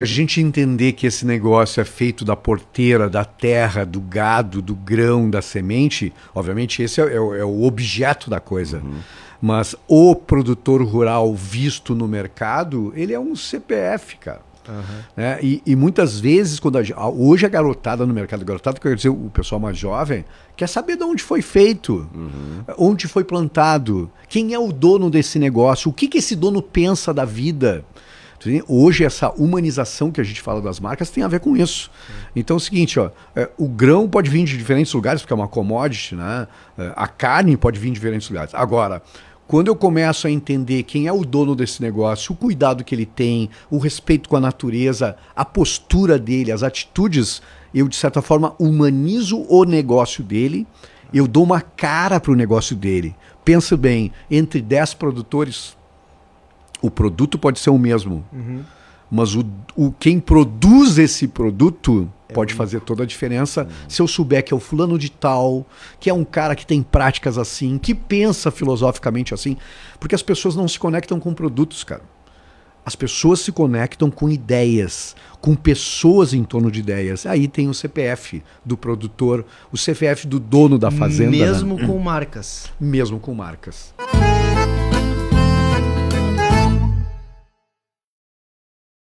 A gente entender que esse negócio é feito da porteira, da terra, do gado, do grão, da semente, obviamente esse é, é, é o objeto da coisa. Uhum. Mas o produtor rural visto no mercado, ele é um CPF, cara. Uhum. Né? E, e, muitas vezes, quando a, hoje a garotada no mercado, a garotada, quer dizer, o pessoal mais jovem, quer saber de onde foi feito, uhum. onde foi plantado, quem é o dono desse negócio, o que, que esse dono pensa da vida. Hoje, essa humanização que a gente fala das marcas tem a ver com isso. Então é o seguinte, ó, é, o grão pode vir de diferentes lugares, porque é uma commodity, né? É, a carne pode vir de diferentes lugares. Agora, quando eu começo a entender quem é o dono desse negócio, o cuidado que ele tem, o respeito com a natureza, a postura dele, as atitudes, eu, de certa forma, humanizo o negócio dele, eu dou uma cara para o negócio dele. Pensa bem, entre 10 produtores o produto pode ser o mesmo, uhum. mas o, o quem produz esse produto é pode único. fazer toda a diferença uhum. se eu souber que é o fulano de tal, que é um cara que tem práticas assim, que pensa filosoficamente assim, porque as pessoas não se conectam com produtos, cara. As pessoas se conectam com ideias, com pessoas em torno de ideias. Aí tem o CPF do produtor, o CPF do dono da fazenda. Né? Mesmo né? com marcas. Mesmo com marcas.